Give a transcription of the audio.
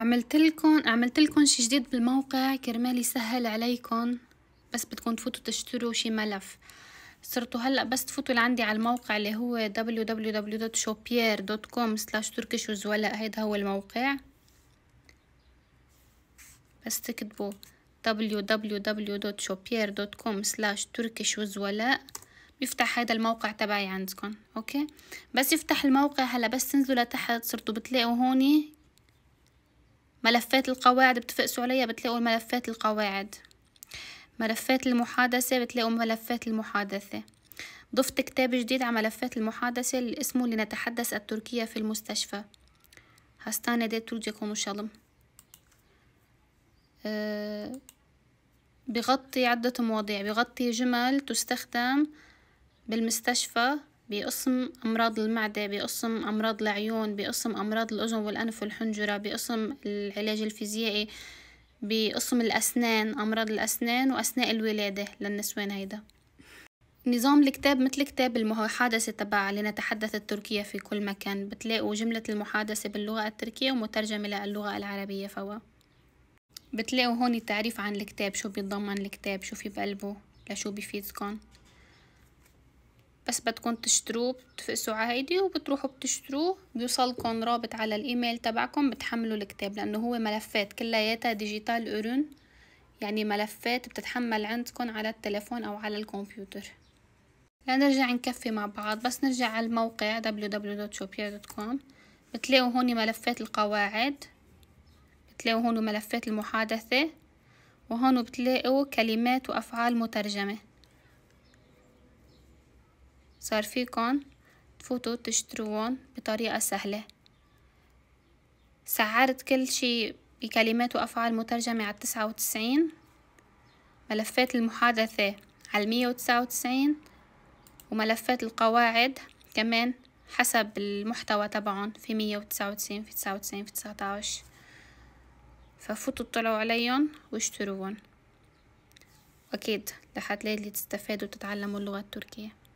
عملت لكم عملت لكم شي جديد بالموقع كرمال يسهل عليكم بس بدكم تفوتوا تشتروا شي ملف صرتوا هلا بس تفوتوا لعندي على الموقع اللي هو www.shopier.com/turkishwizwala هيدا هو الموقع بس تكتبوا www.shopier.com/turkishwizwala بيفتح هذا الموقع تبعي عندكم اوكي بس يفتح الموقع هلا بس تنزلوا لتحت صرتوا بتلاقوا هون ملفات القواعد بتفقسوا عليها بتلاقوا ملفات القواعد ملفات المحادثة بتلاقوا ملفات المحادثة ضفت كتاب جديد على ملفات المحادثة اللي اسمه لنتحدث التركية في المستشفى Hastanede Türkçe konuşalım أه بغطي عدة مواضيع بغطي جمل تستخدم بالمستشفى بقسم أمراض المعدة بقسم أمراض العيون بقسم أمراض الأذن والأنف والحنجرة بقسم العلاج الفيزيائي بقسم الأسنان أمراض الأسنان وأثناء الولادة للنسوان هيدا نظام الكتاب مثل كتاب المحادثة تبع لنتحدث التركية في كل مكان بتلاقوا جملة المحادثة باللغة التركية ومترجمة للغة العربية فوا بتلاقوا هون تعريف عن الكتاب شو بيتضمن الكتاب شو في بقلبه لشو بيفيدكم بس بدكم تشتروه بتفقسوا عادي وبتروحوا بتشتروه بيوصلكم رابط على الايميل تبعكم بتحملوا الكتاب لانه هو ملفات كلياتها ديجيتال اورون يعني ملفات بتتحمل عندكم على التليفون او على الكمبيوتر لنرجع نكفي مع بعض بس نرجع على الموقع www.shopia.com بتلاقوا هون ملفات القواعد بتلاقوا هون ملفات المحادثة وهون بتلاقوا كلمات وأفعال مترجمة صار فيكن تفوتوا تشتروهن بطريقة سهلة سعرت كل شي بكلمات وأفعال مترجمة على تسعة وتسعين ملفات المحادثة على مية وتسعة وتسعين وملفات القواعد كمان حسب المحتوى تبعهم في مية وتسعة وتسعين في تسعة وتسعين في تسعة عشر ففوتوا اطلعوا عليهم واشتروهم أكيد لحد اللي تستفادوا وتتعلموا اللغة التركية